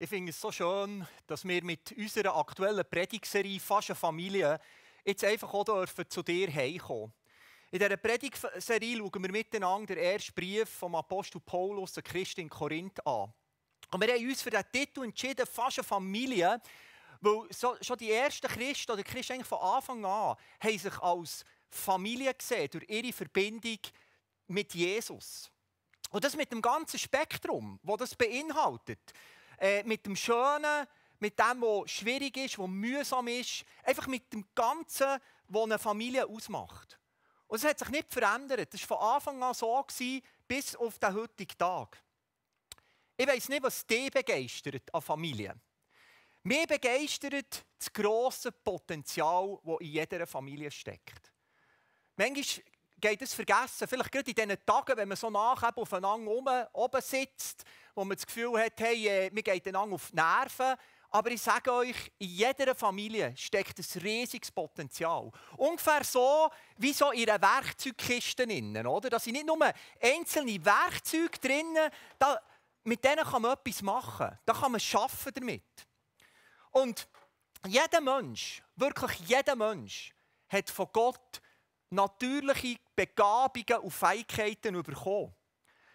Ich finde es so schön, dass wir mit unserer aktuellen Predigserie Fasche Familie» jetzt einfach auch dürfen zu dir heimkommen In dieser Predigserie schauen wir miteinander den ersten Brief vom Apostel Paulus, der Christ in Korinth, an. Und wir haben uns für diesen Titel entschieden, Fasche Familie», weil so, schon die ersten Christen, oder Christen eigentlich von Anfang an, haben sich als Familie gesehen, durch ihre Verbindung mit Jesus. Und das mit dem ganzen Spektrum, das das beinhaltet. Äh, mit dem Schönen, mit dem, was schwierig ist, was mühsam ist. Einfach mit dem Ganzen, was eine Familie ausmacht. Und es hat sich nicht verändert. Das war von Anfang an so, gewesen, bis auf den heutigen Tag. Ich weiß nicht, was dich begeistert an Familie. Mir begeistert das grosse Potenzial, das in jeder Familie steckt. Manchmal geht es vergessen. Vielleicht gerade in diesen Tagen, wenn man so nachher aufeinander oben, oben sitzt, wo man das Gefühl hat, hey, äh, wir gehen einander auf die Nerven. Aber ich sage euch, in jeder Familie steckt ein riesiges Potenzial. Ungefähr so wie so in einer Werkzeugkiste Da sind nicht nur einzelne Werkzeuge drin, da, mit denen kann man etwas machen. Da kann man schaffen damit. Und jeder Mensch, wirklich jeder Mensch, hat von Gott natürliche Begabungen und Fähigkeiten bekommen.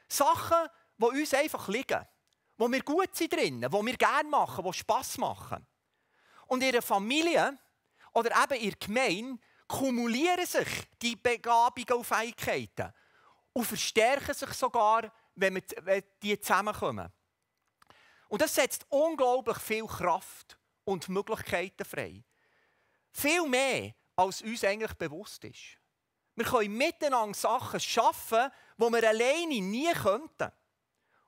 Sachen, die uns einfach liegen, wo wir gut sind drin, wo wir gerne machen, wo Spass machen. Und in der Familie oder eben in der Gemeinde kumulieren sich die Begabungen und Fähigkeiten und verstärken sich sogar, wenn, wir, die zusammenkommen. Und das setzt unglaublich viel Kraft und Möglichkeiten frei. Viel mehr, als uns eigentlich bewusst ist. Wir können miteinander Sachen schaffen, wo wir alleine nie könnten.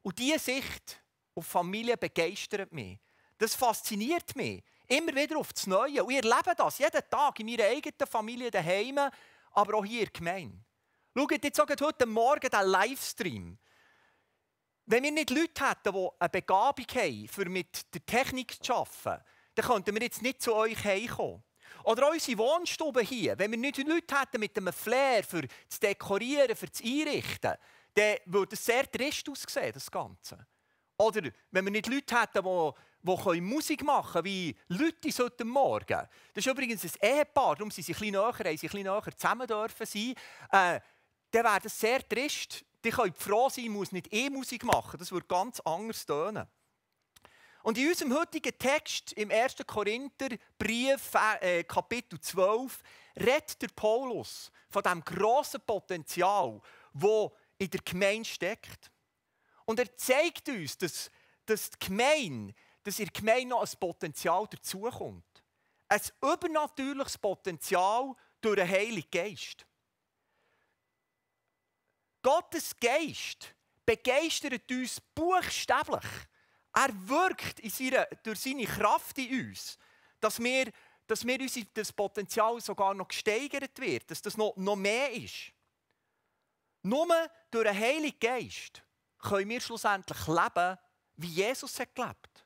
Und diese Sicht auf Familie begeistert mich. Das fasziniert mich. Immer wieder auf das Neue. Und ich erlebe das jeden Tag in meiner eigenen Familie daheim, aber auch hier gemein. Schaut jetzt heute Morgen den Livestream. Wenn wir nicht Leute hätten, die eine Begabung haben, für mit der Technik zu arbeiten, dann könnten wir jetzt nicht zu euch heimkommen. Oder unsere Wohnstube hier. Wenn wir nicht Leute hätten mit einem Flair für das Dekorieren, für das Einrichten, dann würde es sehr trist aussehen, das Ganze. Oder wenn wir nicht Leute hätten, die die Musik machen können, wie Leute sollten morgen. Das ist übrigens ein Ehepaar, darum sind sie ein näher, sie ein bisschen näher zusammen dürfen sein. Äh, dann wäre das sehr trist. Die können froh sein, muss nicht eh Musik machen. Das würde ganz anders tönen. Und in unserem heutigen Text, im 1. Korintherbrief, äh, Kapitel 12, redet der Paulus von dem grossen Potenzial, das in der Gemeinde steckt. Und er zeigt uns, dass, dass die Gemeinde, dass in der Gemeinde noch ein Potenzial dazukommt. Ein übernatürliches Potenzial durch den Heiligen Geist. Gottes Geist begeistert uns buchstäblich er wirkt in seiner, durch seine Kraft in uns, dass wir, dass wir unser, das Potenzial sogar noch gesteigert wird, dass das noch, noch mehr ist. Nur durch den Heiligen Geist können wir schlussendlich leben, wie Jesus hat gelebt.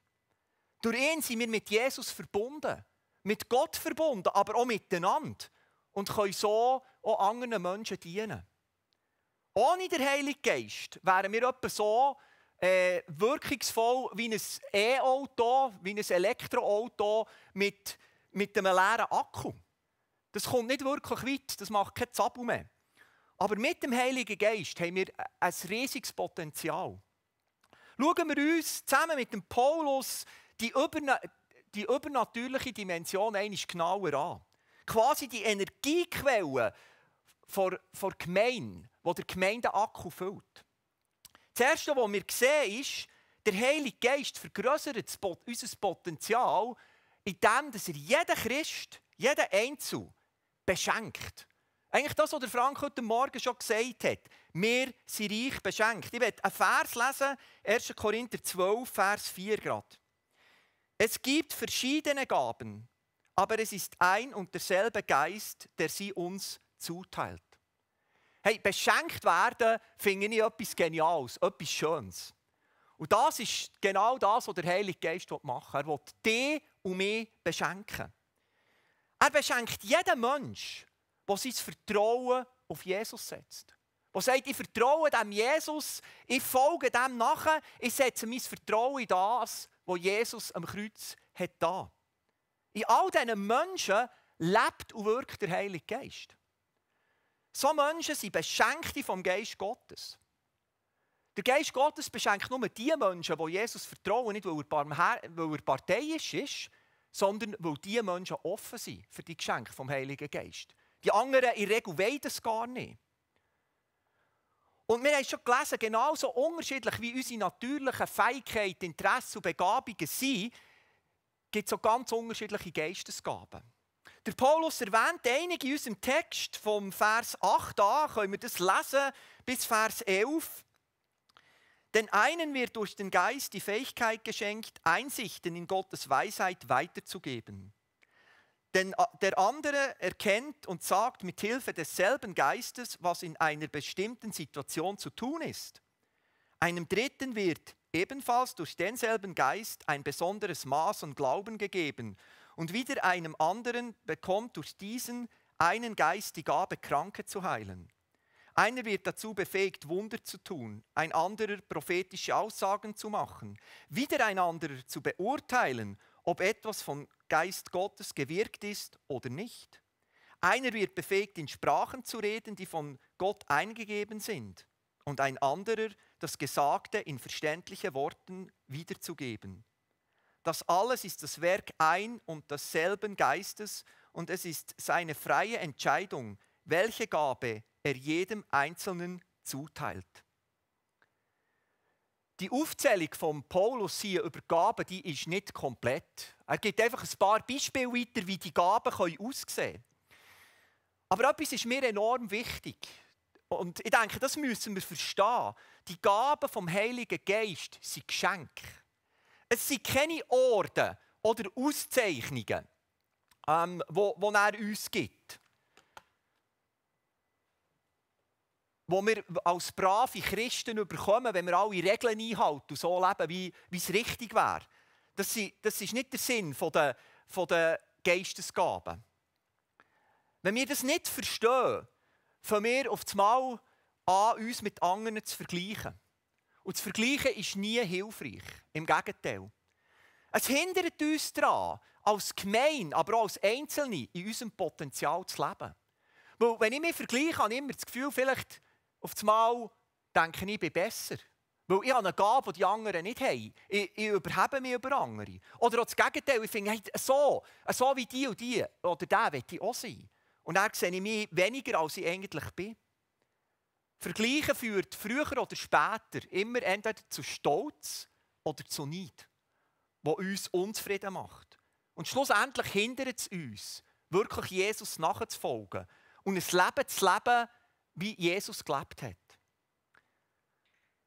Durch ihn sind wir mit Jesus verbunden, mit Gott verbunden, aber auch miteinander und können so auch anderen Menschen dienen. Ohne den Heiligen Geist wären wir etwa so, äh, wirkungsvoll wie ein E-Auto, wie ein Elektroauto mit, mit einem leeren Akku. Das kommt nicht wirklich weit, das macht kein Zabu mehr. Aber mit dem Heiligen Geist haben wir ein riesiges Potenzial. Schauen wir uns zusammen mit dem Paulus die, überna die übernatürliche Dimension eines genauer an. Quasi die Energiequelle der Gemeinde, die der Gemeinde Akku füllt. Das Erste, was wir sehen, ist, der Heilige Geist vergrößert unser Potenzial, indem er jeden Christ, jeden Einzel beschenkt. Eigentlich das, was Frank heute Morgen schon gesagt hat. Wir sind reich beschenkt. Ich werde einen Vers lesen, 1. Korinther 12, Vers 4 grad. Es gibt verschiedene Gaben, aber es ist ein und derselbe Geist, der sie uns zuteilt. Hey, beschenkt werden finde ich etwas Geniales, etwas Schönes. Und das ist genau das, was der Heilige Geist machen will. Er will dich und mich beschenken. Er beschenkt jeden Mensch, der sein Vertrauen auf Jesus setzt. Der sagt, ich vertraue dem Jesus, ich folge dem nachher, ich setze mein Vertrauen in das, was Jesus am Kreuz hat da. In all diesen Menschen lebt und wirkt der Heilige Geist. So Menschen sind Beschenkte vom Geist Gottes. Der Geist Gottes beschenkt nur die Menschen, die Jesus vertrauen, nicht weil er, parteiisch ist, sondern weil die Menschen offen sind für die Geschenke vom Heiligen Geist. Die anderen in Regel wollen das gar nicht. Und wir haben schon gelesen, genauso unterschiedlich wie unsere natürlichen Fähigkeiten, Interessen und Begabungen sind, gibt es auch ganz unterschiedliche Geistesgaben. Der Paulus erwähnt einige in unserem Text vom Vers 8 an, können wir das lesen, bis Vers 11. Denn einen wird durch den Geist die Fähigkeit geschenkt, Einsichten in Gottes Weisheit weiterzugeben. Denn der andere erkennt und sagt mit Hilfe desselben Geistes, was in einer bestimmten Situation zu tun ist. Einem Dritten wird ebenfalls durch denselben Geist ein besonderes Maß an Glauben gegeben, und wieder einem anderen bekommt durch diesen einen Geist die Gabe, Kranke zu heilen. Einer wird dazu befähigt, Wunder zu tun, ein anderer prophetische Aussagen zu machen, wieder ein anderer zu beurteilen, ob etwas vom Geist Gottes gewirkt ist oder nicht. Einer wird befähigt, in Sprachen zu reden, die von Gott eingegeben sind, und ein anderer das Gesagte in verständliche Worten wiederzugeben. Das alles ist das Werk ein und desselben Geistes und es ist seine freie Entscheidung, welche Gabe er jedem Einzelnen zuteilt. Die Aufzählung von Paulus hier über Gaben, die ist nicht komplett. Er gibt einfach ein paar Beispiele weiter, wie die Gaben aussehen können. Aber etwas ist mir enorm wichtig. Und ich denke, das müssen wir verstehen. Die Gaben vom Heiligen Geist sind Geschenke. Es sind keine Orden oder Auszeichnungen, ähm, wo, wo er uns gibt. Wo wir als brave Christen überkommen, wenn wir alle Regeln einhalten und so leben, wie es richtig wäre. Das, das ist nicht der Sinn der, der Geistesgaben. Wenn wir das nicht verstehen, fangen wir auf das Mal an, uns mit anderen zu vergleichen. Und das Vergleichen ist nie hilfreich. Im Gegenteil. Es hindert uns daran, als Gemeinde, aber auch als Einzelne, in unserem Potenzial zu leben. Weil, wenn ich mich vergleiche, habe ich immer das Gefühl, vielleicht auf einmal denke ich, ich bin besser. Weil ich habe eine Gabe, die die anderen nicht haben. Ich, ich überhebe mich über andere. Oder auch das Gegenteil, ich finde, hey, so, so wie die und die, oder der möchte ich auch sein. Und dann sehe ich mich weniger, als ich eigentlich bin. Vergleichen führt früher oder später immer entweder zu Stolz oder zu Neid, was uns unzufrieden macht. Und schlussendlich hindert es uns, wirklich Jesus nachzufolgen und ein Leben zu leben, wie Jesus gelebt hat.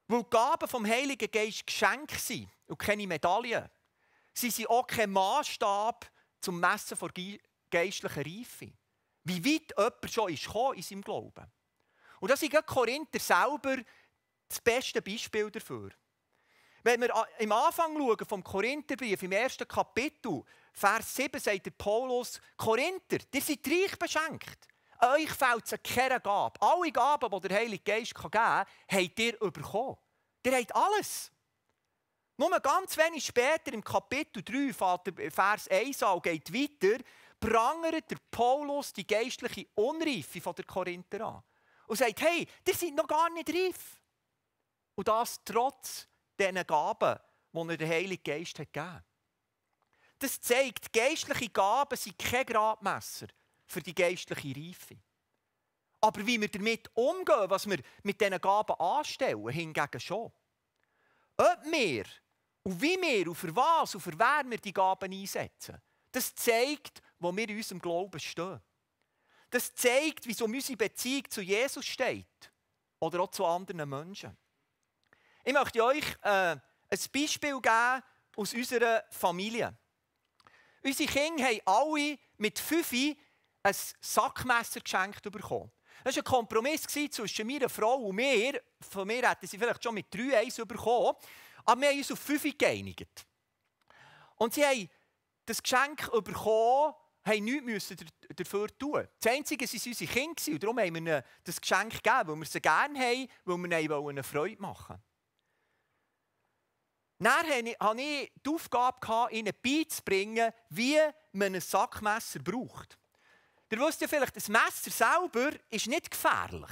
Weil die Gaben vom Heiligen Geist Geschenke sind und keine Medaillen. Sie sind auch kein Maßstab zum Messen von geistlicher Reife. Wie weit jemand schon ist in seinem Glauben. Gekommen. Und das sind Korinther selber das beste Beispiel dafür. Wenn wir im Anfang schauen vom Korintherbrief, im ersten Kapitel, Vers 7, sagt der Paulus, Korinther, ihr seid reich beschenkt. Euch fehlt es keine Gabe. Alle Gaben, die der Heilige Geist geben kann, habt ihr bekommen. Ihr habt alles. Nur ganz wenig später, im Kapitel 3, Vers 1 an geht weiter, prangert der Paulus die geistliche Unreife der Korinther an und sagt, hey, die sind noch gar nicht reif. Und das trotz diesen Gaben, die er der Heilige Geist hat gegeben hat. Das zeigt, geistliche Gaben sind kein Gradmesser für die geistliche Reife. Aber wie wir damit umgehen, was wir mit diesen Gaben anstellen, hingegen schon. Ob wir und wie wir und für was und für wer wir die Gaben einsetzen, das zeigt, wo wir in unserem Glauben stehen. Das zeigt, wieso unsere Beziehung zu Jesus steht. Oder auch zu anderen Menschen. Ich möchte euch äh, ein Beispiel geben aus unserer Familie. Unsere Kinder haben alle mit fünf ein Sackmesser geschenkt bekommen. Das war ein Kompromiss zwischen meiner Frau und mir. Von mir hätten sie vielleicht schon mit drei eins bekommen. Aber wir haben uns auf fünf geeinigt. Und sie haben das Geschenk bekommen haben nichts dafür tun. Das Einzige waren unsere Kinder und darum haben wir ihnen das Geschenk gegeben, weil wir sie gerne haben, weil wir ihnen eine Freude machen wollen. Dann hatte ich die Aufgabe, ihnen beizubringen, wie man ein Sackmesser braucht. Ihr wisst ja vielleicht, das Messer selber ist nicht gefährlich.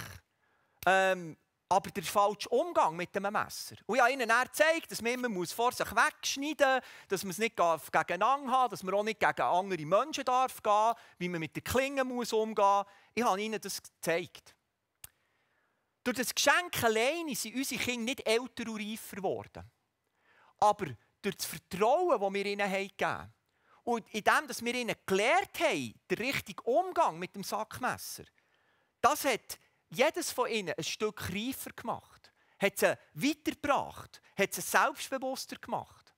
Ähm, aber der falsche Umgang mit dem Messer. Und habe ihnen er zeigt, dass man immer vor sich wegschneiden muss, dass man es nicht gegeneinander hat, dass man auch nicht gegen andere Menschen darf gehen, wie man mit der Klinge muss umgehen. Ich habe ihnen das gezeigt. Durch das Geschenk alleine sind unsere Kinder nicht älter und reifer geworden. Aber durch das Vertrauen, das wir ihnen gegeben haben, und in dem, dass wir ihnen gelehrt haben, den richtigen Umgang mit dem Sackmesser, das hat jedes von ihnen ein Stück reifer gemacht, hat sie weitergebracht, hat sie selbstbewusster gemacht.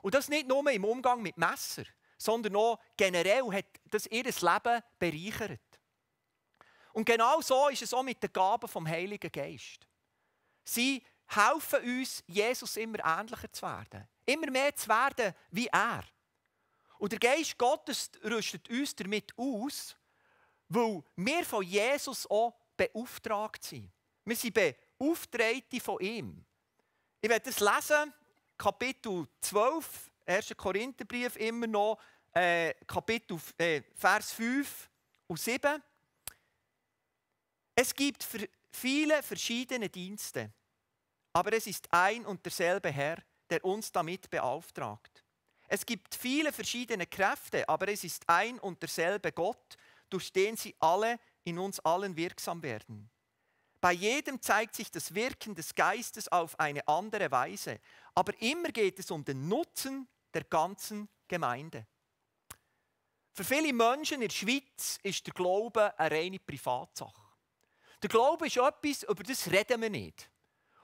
Und das nicht nur im Umgang mit Messer, sondern auch generell hat das ihr Leben bereichert. Und genau so ist es auch mit den Gaben vom Heiligen Geist. Sie helfen uns, Jesus immer ähnlicher zu werden, immer mehr zu werden wie er. Und der Geist Gottes rüstet uns damit aus, weil wir von Jesus auch beauftragt sind. Wir sind Beauftragte von ihm. Ich werde es lesen, Kapitel 12, 1. Korintherbrief, immer noch äh, Kapitel, äh, Vers 5 und 7. Es gibt viele verschiedene Dienste, aber es ist ein und derselbe Herr, der uns damit beauftragt. Es gibt viele verschiedene Kräfte, aber es ist ein und derselbe Gott, durch den sie alle in uns allen wirksam werden. Bei jedem zeigt sich das Wirken des Geistes auf eine andere Weise, aber immer geht es um den Nutzen der ganzen Gemeinde. Für viele Menschen in der Schweiz ist der Glaube eine reine Privatsache. Der Glaube ist etwas, über das reden wir nicht.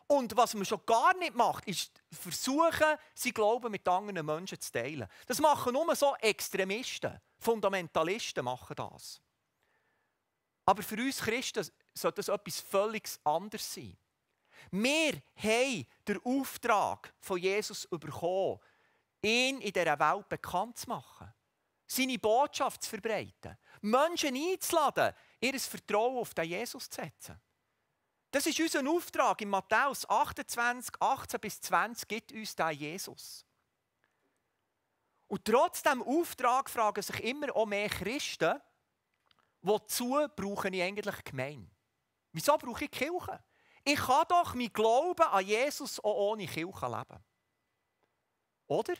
Und was man schon gar nicht macht, ist versuchen, sein Glauben mit anderen Menschen zu teilen. Das machen nur so Extremisten. Fundamentalisten machen das. Aber für uns Christen sollte das etwas völlig anderes sein. Wir haben den Auftrag von Jesus bekommen, ihn in dieser Welt bekannt zu machen, seine Botschaft zu verbreiten, Menschen einzuladen, ihr Vertrauen auf den Jesus zu setzen. Das ist unser Auftrag. In Matthäus 28, 18 bis 20 gibt uns da Jesus. Und trotz diesem Auftrag fragen sich immer auch mehr Christen, Wozu brauche ich eigentlich gemein? Wieso brauche ich Kirche? Ich kann doch mein Glauben an Jesus auch ohne Kirche leben. Oder?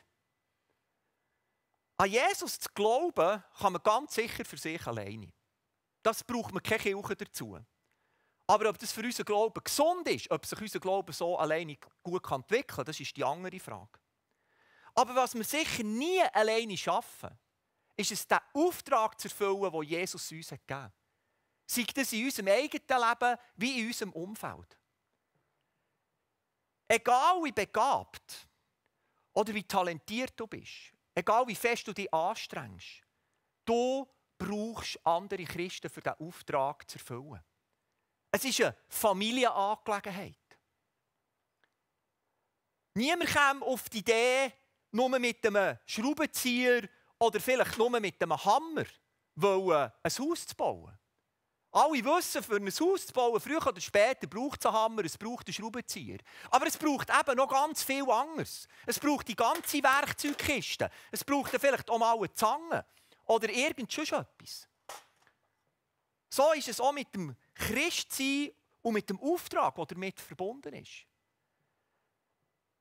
An Jesus zu glauben, kann man ganz sicher für sich alleine. Das braucht man keine Kirche dazu. Aber ob das für unseren Glauben gesund ist, ob sich unser Glauben so alleine gut entwickeln kann, das ist die andere Frage. Aber was wir sicher nie alleine schaffen, ist es, der Auftrag zu erfüllen, den Jesus uns hat gegeben hat. Sei das in unserem eigenen Leben wie in unserem Umfeld. Egal wie begabt oder wie talentiert du bist, egal wie fest du dich anstrengst, du brauchst andere Christen für diesen Auftrag zu erfüllen. Es ist eine Familienangelegenheit. Niemand kommt auf die Idee, nur mit einem Schraubenzieher oder vielleicht nur mit einem Hammer wollen, ein Haus zu bauen. Alle wissen, für ein Haus zu bauen, früher oder später braucht es einen Hammer, es braucht einen Schraubenzieher. Aber es braucht eben noch ganz viel anderes. Es braucht die ganze Werkzeugkiste. Es braucht vielleicht auch mal eine Zange oder irgend etwas. So ist es auch mit dem Christsein und mit dem Auftrag, der damit verbunden ist.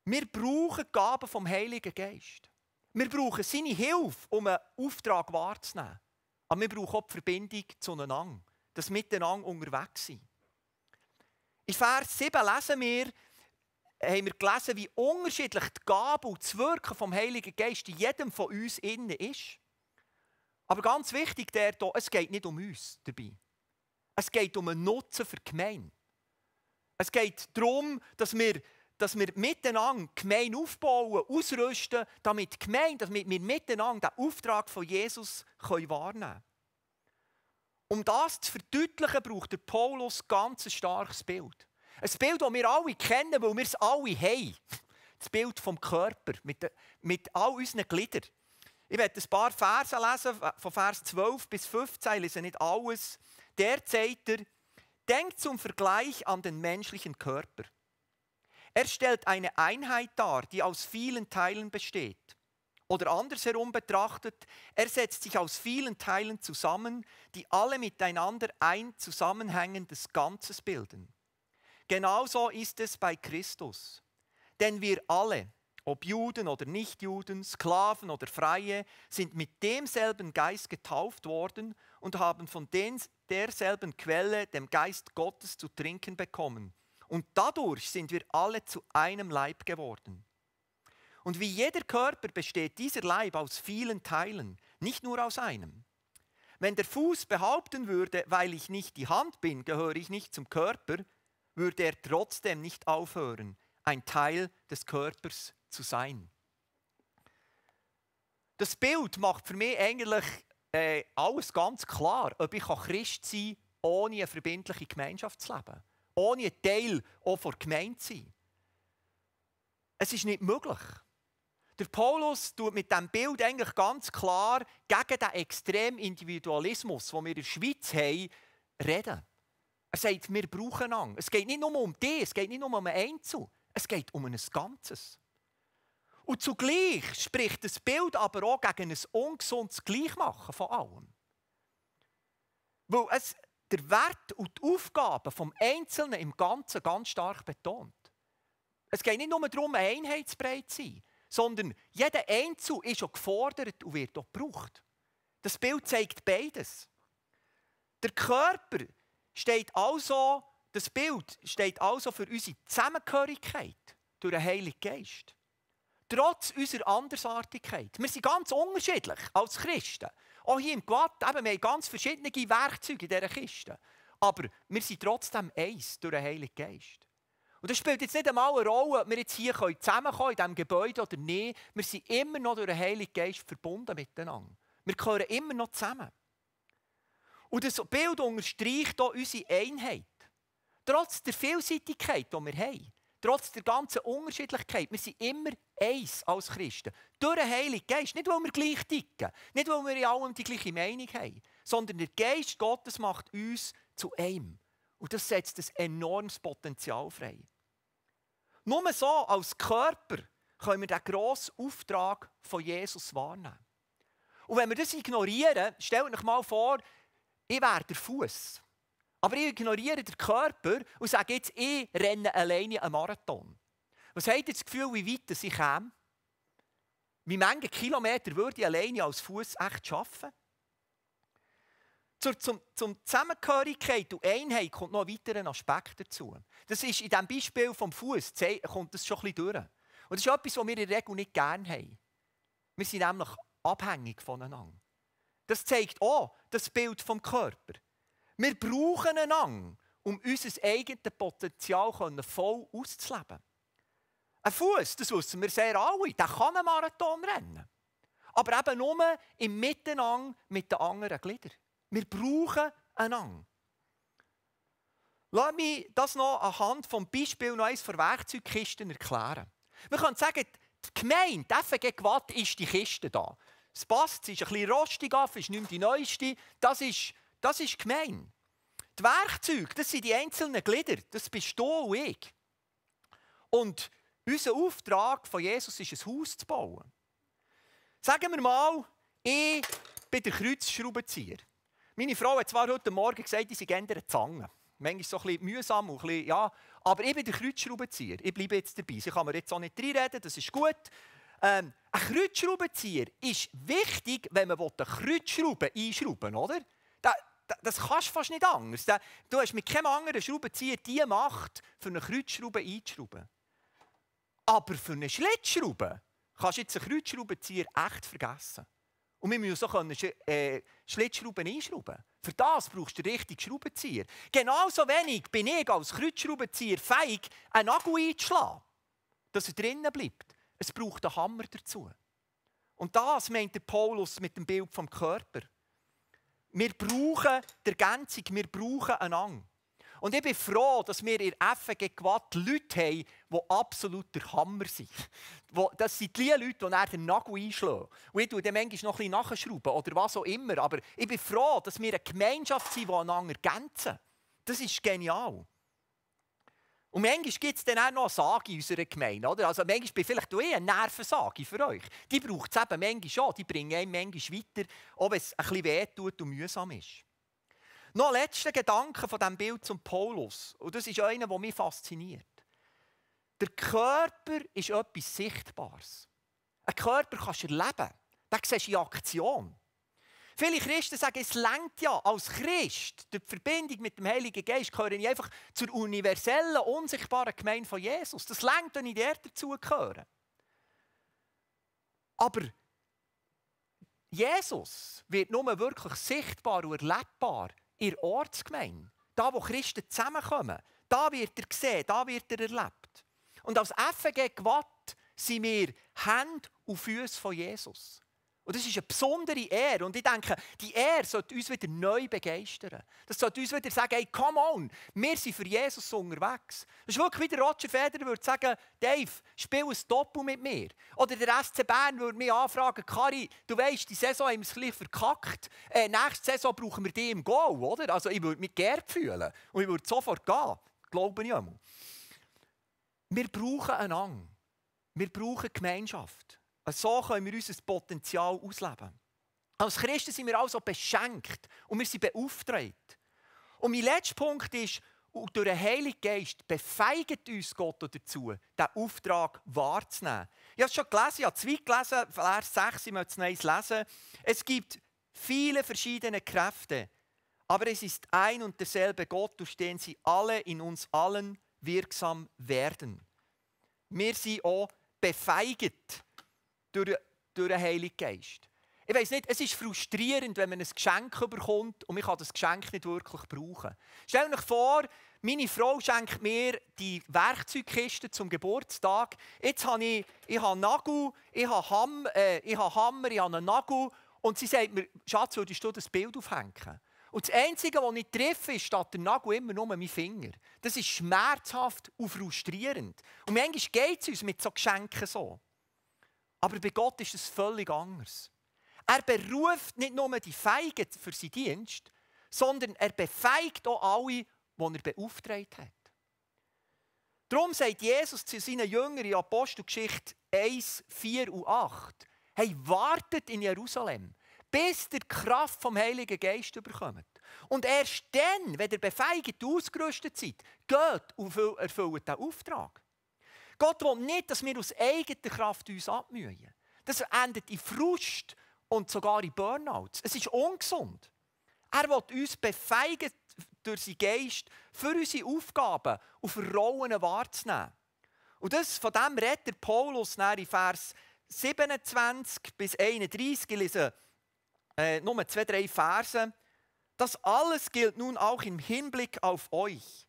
Wir brauchen die Gaben vom Heiligen Geist. Wir brauchen seine Hilfe, um einen Auftrag wahrzunehmen. Aber wir brauchen auch die Verbindung zueinander, das Miteinander unterwegs sein. In Vers 7 lesen wir, haben wir gelesen, wie unterschiedlich die Gabe und das Wirken vom Heiligen Geist in jedem von uns innen ist. Aber ganz wichtig, der hier, es geht nicht um uns dabei. Es geht um einen Nutzen für die Gemeinde. Es geht darum, dass wir dass wir miteinander gemein aufbauen, ausrüsten, damit Gemeinde, damit wir miteinander den Auftrag von Jesus wahrnehmen können. Um das zu verdeutlichen, braucht der Paulus ganz ein starkes Bild. Ein Bild, das wir alle kennen, weil wir es alle haben. Das Bild vom Körper mit, mit all unseren Gliedern. Ich werde ein paar Verse lesen, äh, von Vers 12 bis 15, ich lese nicht alles. Der zeigt er, denkt zum Vergleich an den menschlichen Körper. Er stellt eine Einheit dar, die aus vielen Teilen besteht. Oder andersherum betrachtet, er setzt sich aus vielen Teilen zusammen, die alle miteinander ein zusammenhängendes Ganzes bilden. Genauso ist es bei Christus. Denn wir alle, ob Juden oder Nichtjuden, Sklaven oder Freie, sind mit demselben Geist getauft worden und haben von derselben Quelle, dem Geist Gottes, zu trinken bekommen. Und dadurch sind wir alle zu einem Leib geworden. Und wie jeder Körper besteht dieser Leib aus vielen Teilen, nicht nur aus einem. Wenn der Fuß behaupten würde, weil ich nicht die Hand bin, gehöre ich nicht zum Körper, würde er trotzdem nicht aufhören, ein Teil des Körpers zu sein. Das Bild macht für mich eigentlich äh, alles ganz klar, ob ich Christ sein kann, ohne eine verbindliche Gemeinschaft zu leben ohne Teil auch vor Gemeinde zu sein. Es ist nicht möglich. Der Paulus tut mit diesem Bild eigentlich ganz klar gegen den extremen Individualismus, den wir in der Schweiz haben, reden. Er sagt, wir brauchen Angst. Es geht nicht nur um dich, es geht nicht nur um einen Einzel, es geht um ein Ganzes. Und zugleich spricht das Bild aber auch gegen ein ungesundes Gleichmachen von allem. Weil es, der Wert und die Aufgaben des Einzelnen im Ganzen ganz stark betont. Es geht nicht nur darum, einheitsbreit zu sein, sondern jeder Einzel ist auch gefordert und wird auch gebraucht. Das Bild zeigt beides. Der Körper steht also, das Bild steht also für unsere Zusammengehörigkeit durch den Heiligen Geist. Trotz unserer Andersartigkeit. Wir sind ganz unterschiedlich als Christen. Auch oh, hier im Glatt, eben, wir haben ganz verschiedene Werkzeuge in dieser Kiste. Aber wir sind trotzdem eins durch den Heiligen Geist. Und das spielt jetzt nicht einmal eine Rolle, ob wir jetzt hier zusammenkommen können, in diesem Gebäude oder nicht. Wir sind immer noch durch den Heiligen Geist verbunden miteinander. Wir gehören immer noch zusammen. Und das Bild unterstreicht auch unsere Einheit. Trotz der Vielseitigkeit, die wir haben trotz der ganzen Unterschiedlichkeit, wir sind immer eins als Christen. Durch den Heiligen Geist. Nicht, weil wir gleich ticken, nicht, weil wir in allem die gleiche Meinung haben, sondern der Geist Gottes macht uns zu einem. Und das setzt ein enormes Potenzial frei. Nur so als Körper können wir den grossen Auftrag von Jesus wahrnehmen. Und wenn wir das ignorieren, stellt euch mal vor, ich wäre der Fuß. Aber ich ignoriere den Körper und sage jetzt, ich renne alleine einen Marathon. Was habt ihr das Gefühl, wie weit ich käme? Wie viele Kilometer würde ich alleine als Fuß echt schaffen? Zur, zum, zum Zusammengehörigkeit und Einheit kommt noch ein weiterer Aspekt dazu. Das ist in diesem Beispiel vom Fuß kommt das schon ein bisschen durch. Und das ist etwas, was wir in der Regel nicht gerne haben. Wir sind nämlich abhängig voneinander. Das zeigt auch das Bild vom Körper. Wir brauchen einander, um unser eigenes Potenzial voll auszuleben. Ein Fuß, das wissen wir sehr alle, der kann einen Marathon rennen. Aber eben nur im Miteinander mit den anderen Gliedern. Wir brauchen einander. Lass mich das noch anhand des Beispiels noch eines für Werkzeugkisten erklären. Wir können sagen, die Gemeinde, die FG Gwatt, ist die Kiste da. Es passt, sie ist ein bisschen rostig, ist nicht mehr die neueste. Das ist das ist gemein. Die Werkzeuge, das sind die einzelnen Glieder. Das bist du und ich. Und unser Auftrag von Jesus ist, ein Haus zu bauen. Sagen wir mal, ich bin der Kreuzschraubenzieher. Meine Frau hat zwar heute Morgen gesagt, sie sei gerne Zange. Manchmal so ein bisschen mühsam, und ein bisschen, ja. aber ich bin der Kreuzschraubenzieher. Ich bleibe jetzt dabei. Sie kann mir jetzt auch nicht reinreden, das ist gut. Ähm, ein Kreuzschraubenzieher ist wichtig, wenn man eine Kreuzschraube einschrauben will, oder? Das, das kannst du fast nicht anders. Du hast mit keinem anderen Schraubenzieher die Macht, für eine Kreuzschraube einzuschrauben. Aber für eine Schlitzschraube kannst du jetzt einen Kreuzschraubenzieher echt vergessen. Und wir müssen so können, äh, Schlitzschrauben einschrauben. Für das brauchst du den richtigen Schraubenzieher. Genauso wenig bin ich als Kreuzschraubenzieher feig, einen Akku einzuschlagen, dass er drinnen bleibt. Es braucht einen Hammer dazu. Und das meint der Paulus mit dem Bild vom Körper. Wir brauchen die Ergänzung, wir brauchen einander. Und ich bin froh, dass wir in FG Quad Leute haben, die absolut der Hammer sind. Das sind die Leute, die nach den Nagel einschlagen. Und ich tue dem manchmal noch ein bisschen nachschrauben oder was auch immer. Aber ich bin froh, dass wir eine Gemeinschaft sind, die einander ergänzen. Das ist genial. Und manchmal gibt es dann auch noch Sage in unserer Gemeinde. Oder? Also manchmal bin vielleicht du eh eine Nervensage für euch. Die braucht es eben manchmal schon. Die bringen einem manchmal weiter, ob es ein bisschen weh tut und mühsam ist. Noch letzter Gedanke von diesem Bild zum Paulus. Und das ist einer, der mich fasziniert. Der Körper ist etwas Sichtbares. Ein Körper kannst du erleben. Den siehst du in Aktion. Viele Christen sagen, es lenkt ja als Christ. Durch die Verbindung mit dem Heiligen Geist gehöre ich einfach zur universellen, unsichtbaren Gemeinde von Jesus. Das lenkt, wenn ich dort dazugehöre. Aber Jesus wird nur wirklich sichtbar und erlebbar in der Ortsgemeinde. Da, wo Christen zusammenkommen. Da wird er gesehen, da wird er erlebt. Und als FG Gwatt sind wir Hände und Füße von Jesus. Und das ist eine besondere Ehre. Und ich denke, die Ehre sollte uns wieder neu begeistern. Das sollte uns wieder sagen, hey, come on, wir sind für Jesus unterwegs. Das ist wirklich wie der Roger Federer würde sagen, Dave, spiel ein Doppel mit mir. Oder der SC Bern würde mich anfragen, Kari, du weißt, die Saison haben wir ein bisschen verkackt. Äh, nächste Saison brauchen wir die im Goal, oder? Also ich würde mich geerbt fühlen. Und ich würde sofort gehen. Glaube ich einmal. Wir brauchen einen einander. Wir brauchen Gemeinschaft. So können wir unser Potenzial ausleben. Als Christen sind wir also beschenkt und wir sind beauftragt. Und mein letzter Punkt ist, und durch den Heiligen Geist befeigt uns Gott dazu, diesen Auftrag wahrzunehmen. Ich habe es schon gelesen, ich habe zwei gelesen, Vers 6, ich möchte es nice lesen. Es gibt viele verschiedene Kräfte, aber es ist ein und derselbe Gott, durch den sie alle in uns allen wirksam werden. Wir sind auch befeigt durch, durch den Heiligen Geist. Ich weiß nicht, es ist frustrierend, wenn man ein Geschenk bekommt und man kann das Geschenk nicht wirklich brauchen. Stell euch vor, meine Frau schenkt mir die Werkzeugkiste zum Geburtstag. Jetzt habe ich, ich habe Nagel, ich habe, Ham, äh, ich habe Hammer, ich habe einen Nagel. Und sie sagt mir, Schatz, würdest du das Bild aufhängen? Und das Einzige, was ich treffe, ist statt der Nagel immer nur mein Finger. Das ist schmerzhaft und frustrierend. Und manchmal geht es uns mit so Geschenken so. Aber bei Gott ist es völlig anders. Er beruft nicht nur die Feigen für seinen Dienst, sondern er befeigt auch alle, die er beauftragt hat. Darum sagt Jesus zu seinen Jüngern in Apostelgeschichte 1, 4 und 8, hey, wartet in Jerusalem, bis ihr die Kraft vom Heiligen Geist überkommt. Und erst dann, wenn ihr befeigt ausgerüstet seid, geht und erfüllt den Auftrag. Gott will nicht, dass wir aus eigener Kraft uns abmühen. Das endet in Frust und sogar in Burnouts. Es ist ungesund. Er will uns befeigen durch seinen Geist, für unsere Aufgaben auf für Rollen wahrzunehmen. Und das, von dem redet Paulus in Vers 27 bis 31. Ich lese äh, nur zwei, drei Verse. Das alles gilt nun auch im Hinblick auf euch.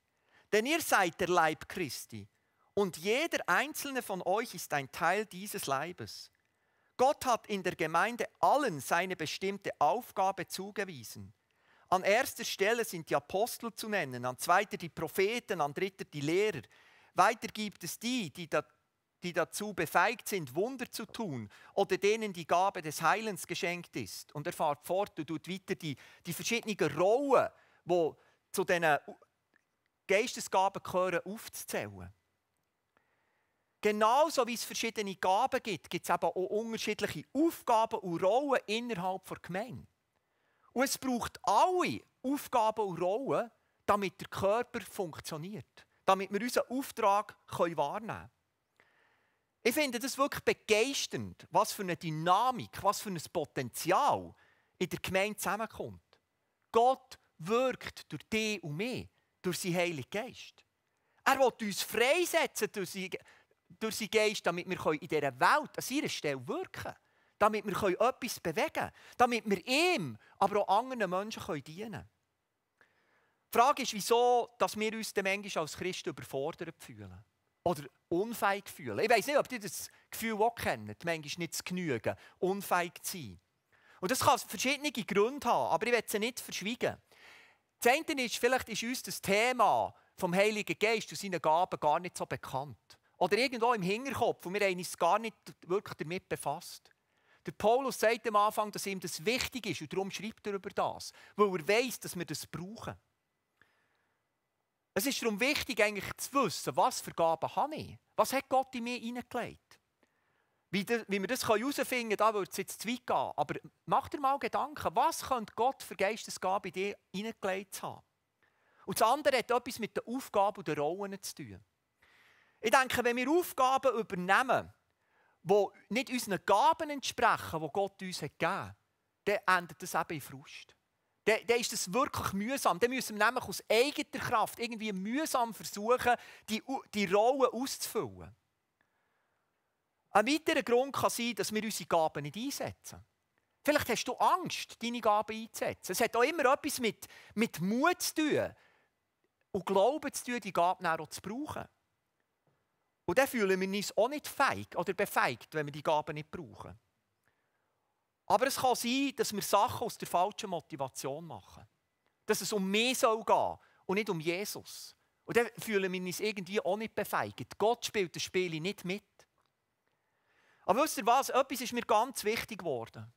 Denn ihr seid der Leib Christi und jeder einzelne von euch ist ein Teil dieses Leibes. Gott hat in der Gemeinde allen seine bestimmte Aufgabe zugewiesen. An erster Stelle sind die Apostel zu nennen, an zweiter die Propheten, an dritter die Lehrer. Weiter gibt es die, die, da, die dazu befeigt sind, Wunder zu tun oder denen die Gabe des Heilens geschenkt ist. Und er fährt fort und tut weiter die, die verschiedenen Rollen, die zu diesen Geistesgaben gehören, aufzuzählen. Genauso wie es verschiedene Gaben gibt, gibt es eben auch unterschiedliche Aufgaben und Rollen innerhalb der Gemeinde. Und es braucht alle Aufgaben und Rollen, damit der Körper funktioniert, damit wir unseren Auftrag wahrnehmen können. Ich finde das wirklich begeisternd, was für eine Dynamik, was für ein Potenzial in der Gemeinde zusammenkommt. Gott wirkt durch dich und mich, durch seinen Heiligen Geist. Er will uns freisetzen durch durch seinen Geist, damit wir in dieser Welt an seiner Stelle wirken können. Damit wir etwas bewegen können. Damit wir ihm, aber auch anderen Menschen dienen können. Die Frage ist, wieso dass wir uns manchmal als Christen überfordert fühlen. Oder unfähig fühlen. Ich weiß nicht, ob ihr das Gefühl auch kennt, manchmal nicht zu genügen, unfähig zu sein. Und das kann verschiedene Gründe haben, aber ich will sie nicht verschweigen. Das eine ist, vielleicht ist uns das Thema vom Heiligen Geist und seinen Gaben gar nicht so bekannt. Oder irgendwo im Hinterkopf und wir haben uns gar nicht wirklich damit befasst. Der Paulus sagt am Anfang, dass ihm das wichtig ist und darum schreibt er über das, weil er weiß, dass wir das brauchen. Es ist darum wichtig, eigentlich zu wissen, was für Gaben habe ich? Was hat Gott in mich hineingelegt? Wie, das, wie wir das herausfinden können, da würde es jetzt zu weit gehen. Aber mach dir mal Gedanken, was könnte Gott für Geistesgabe in dir hineingelegt haben? Und das andere hat etwas mit den Aufgaben und den Rollen zu tun. Ich denke, wenn wir Aufgaben übernehmen, die nicht unseren Gaben entsprechen, die Gott uns hat gegeben hat, dann endet das eben in Frust. Dann, dann ist das wirklich mühsam. Dann müssen wir nämlich aus eigener Kraft irgendwie mühsam versuchen, die, die Rolle auszufüllen. Ein weiterer Grund kann sein, dass wir unsere Gaben nicht einsetzen. Vielleicht hast du Angst, deine Gaben einzusetzen. Es hat auch immer etwas mit, mit Mut zu tun und Glauben zu tun, die Gaben auch zu brauchen. Und dann fühlen wir uns auch nicht feig oder befeigt, wenn wir die Gaben nicht brauchen. Aber es kann sein, dass wir Sachen aus der falschen Motivation machen. Dass es um mich soll gehen und nicht um Jesus. Und dann fühlen wir uns irgendwie auch nicht befeigt. Gott spielt das Spiel nicht mit. Aber wisst ihr was? Etwas ist mir ganz wichtig geworden.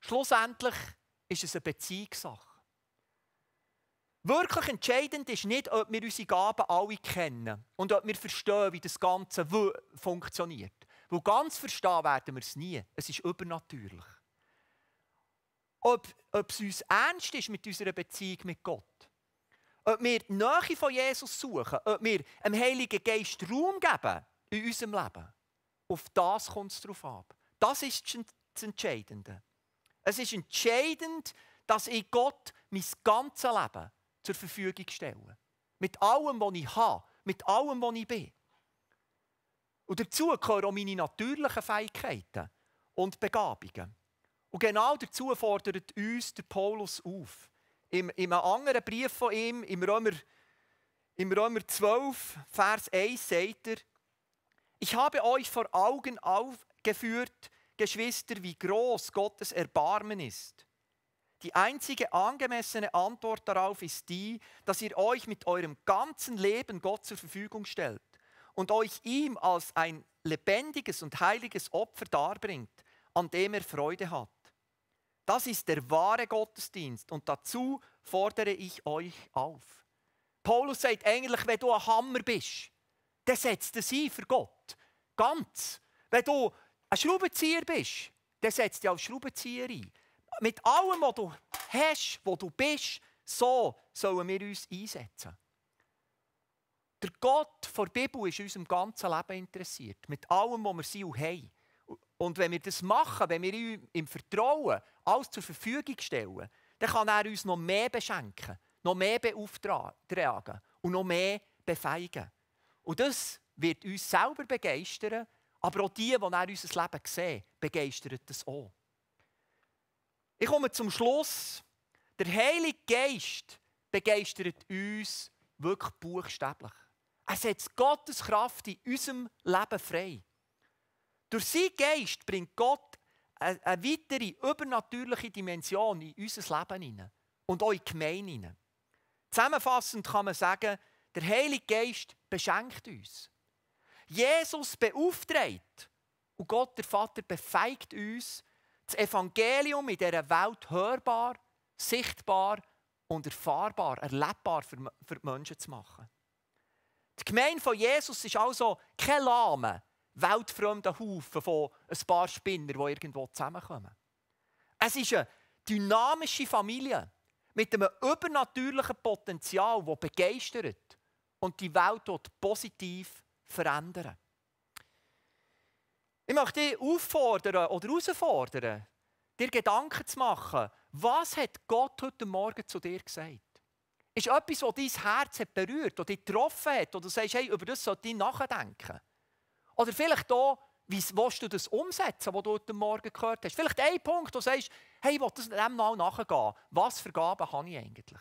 Schlussendlich ist es eine Beziehungssache. Wirklich entscheidend ist nicht, ob wir unsere Gaben alle kennen und ob wir verstehen, wie das Ganze funktioniert. Weil ganz verstehen werden wir es nie. Es ist übernatürlich. Ob, ob es uns ernst ist mit unserer Beziehung mit Gott. Ob wir die Nähe von Jesus suchen. Ob wir dem Heiligen Geist Raum geben in unserem Leben. Auf das kommt es drauf ab. Das ist das Entscheidende. Es ist entscheidend, dass ich Gott mein ganzes Leben zur Verfügung stellen. Mit allem, was ich habe, mit allem, was ich bin. Und dazu gehören auch meine natürlichen Fähigkeiten und Begabungen. Und genau dazu fordert uns der Paulus auf. in einem anderen Brief von ihm, im Römer, im Römer 12, Vers 1, sagt er, ich habe euch vor Augen aufgeführt, Geschwister, wie groß Gottes Erbarmen ist. Die einzige angemessene Antwort darauf ist die, dass ihr euch mit eurem ganzen Leben Gott zur Verfügung stellt und euch ihm als ein lebendiges und heiliges Opfer darbringt, an dem er Freude hat. Das ist der wahre Gottesdienst und dazu fordere ich euch auf. Paulus sagt eigentlich, wenn du ein Hammer bist, dann setzt er sie für Gott. Ganz. Wenn du ein Schraubenzieher bist, dann setzt er auf Schraubenzieher ein mit allem, was du hast, wo du bist, so sollen wir uns einsetzen. Der Gott der Bibel ist unserem ganzen Leben interessiert. Mit allem, was wir sie und haben. Und wenn wir das machen, wenn wir ihm im Vertrauen alles zur Verfügung stellen, dann kann er uns noch mehr beschenken, noch mehr beauftragen und noch mehr befeigen. Und das wird uns selber begeistern, aber auch die, die er unser Leben sehen, begeistern das auch. Ich komme zum Schluss. Der Heilige Geist begeistert uns wirklich buchstäblich. Er setzt Gottes Kraft in unserem Leben frei. Durch seinen Geist bringt Gott eine, weitere übernatürliche Dimension in unser Leben hinein und auch in die Gemeinde hinein. Zusammenfassend kann man sagen, der Heilige Geist beschenkt uns. Jesus beauftragt und Gott der Vater befeigt uns, das Evangelium in dieser Welt hörbar, sichtbar und erfahrbar, erlebbar für, die Menschen zu machen. Die Gemeinde von Jesus ist also kein lahmer, weltfremder Haufen von ein paar Spinner, die irgendwo zusammenkommen. Es ist eine dynamische Familie mit einem übernatürlichen Potenzial, das begeistert und die Welt dort positiv verändert. Ich möchte dich auffordern oder herausfordern, dir Gedanken zu machen, was hat Gott heute Morgen zu dir gesagt? Ist etwas, das dein Herz hat berührt oder dich getroffen hat oder du sagst, hey, über das sollte ich nachdenken? Oder vielleicht auch, wie willst du das umsetzen, was du heute Morgen gehört hast? Vielleicht ein Punkt, wo du sagst, hey, ich will das dem mal nachgehen. Was für Gaben habe ich eigentlich?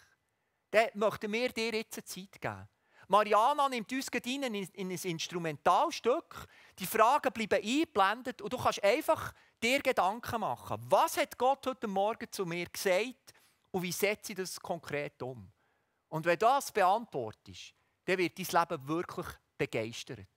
Dann möchten wir dir jetzt Zeit geben. Mariana nimmt uns in, in ein Instrumentalstück. Die Fragen bleiben eingeblendet und du kannst einfach dir Gedanken machen. Was hat Gott heute Morgen zu mir gesagt und wie setze ich das konkret um? Und wenn du das beantwortest, dann wird dein Leben wirklich begeistert.